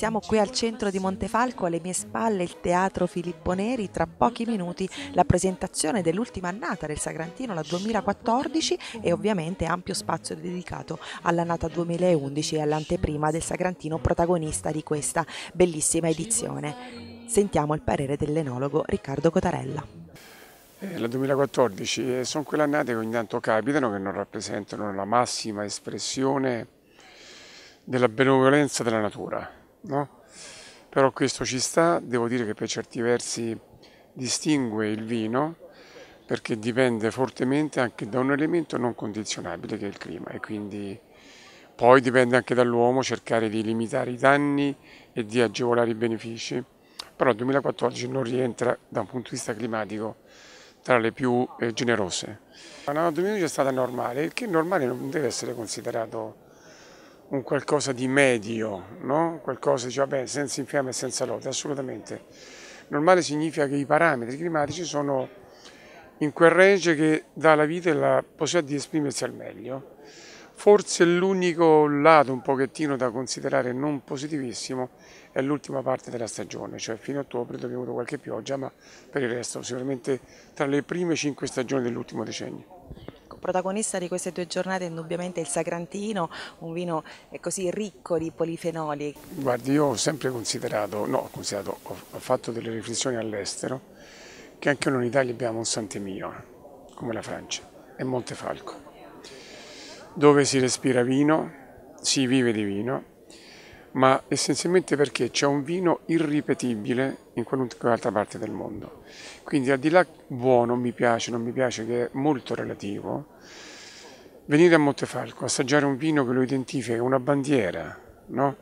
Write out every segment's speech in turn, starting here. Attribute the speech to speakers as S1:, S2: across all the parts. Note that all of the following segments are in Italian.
S1: Siamo qui al centro di Montefalco, alle mie spalle il Teatro Filippo Neri, tra pochi minuti la presentazione dell'ultima annata del Sagrantino, la 2014 e ovviamente ampio spazio dedicato all'annata 2011 e all'anteprima del Sagrantino protagonista di questa bellissima edizione. Sentiamo il parere dell'enologo Riccardo Cotarella.
S2: Eh, la 2014 eh, sono quelle annate che ogni tanto capitano, che non rappresentano la massima espressione della benevolenza della natura no? però questo ci sta, devo dire che per certi versi distingue il vino perché dipende fortemente anche da un elemento non condizionabile che è il clima e quindi poi dipende anche dall'uomo cercare di limitare i danni e di agevolare i benefici, però il 2014 non rientra da un punto di vista climatico tra le più eh, generose. La 2012 è stata normale, il che normale non deve essere considerato un qualcosa di medio, no? qualcosa dice, cioè, vabbè, senza infiamme e senza lode, assolutamente. Normale significa che i parametri climatici sono in quel range che dà la vita e la possibilità di esprimersi al meglio. Forse l'unico lato un pochettino da considerare non positivissimo è l'ultima parte della stagione, cioè fino a ottobre dobbiamo avuto qualche pioggia, ma per il resto sicuramente tra le prime cinque stagioni dell'ultimo decennio
S1: protagonista di queste due giornate è indubbiamente il Sagrantino, un vino eh, così ricco di polifenoli. Guardi,
S2: io ho sempre considerato, no, ho, considerato ho fatto delle riflessioni all'estero, che anche noi in Italia abbiamo un Santemio, come la Francia, e Montefalco, dove si respira vino, si vive di vino ma essenzialmente perché c'è un vino irripetibile in qualunque altra parte del mondo. Quindi al di là buono, mi piace, non mi piace, che è molto relativo, venire a Montefalco, assaggiare un vino che lo identifica, è una bandiera, no?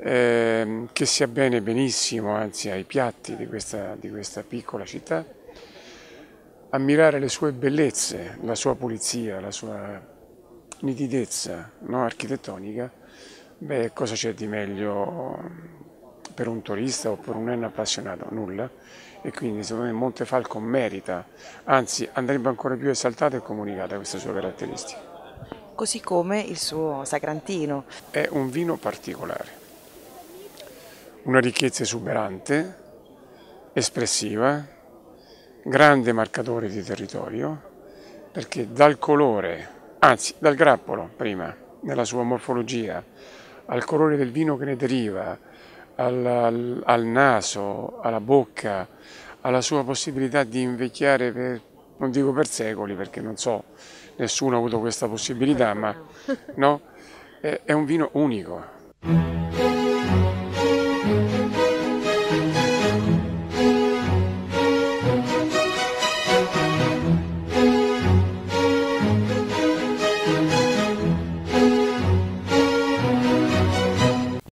S2: eh, che sia bene benissimo, anzi ai piatti di questa, di questa piccola città, ammirare le sue bellezze, la sua pulizia, la sua nitidezza no? architettonica, Beh, cosa c'è di meglio per un turista o per un appassionato? Nulla. E quindi secondo me Montefalco merita, anzi andrebbe ancora più esaltata e comunicata questa sua caratteristica.
S1: Così come il suo Sagrantino.
S2: È un vino
S1: particolare,
S2: una ricchezza esuberante, espressiva, grande marcatore di territorio, perché dal colore, anzi dal grappolo prima, nella sua morfologia, al colore del vino che ne deriva, al, al, al naso, alla bocca, alla sua possibilità di invecchiare per, non dico per secoli perché non so, nessuno ha avuto questa possibilità, certo ma no, è, è un vino unico.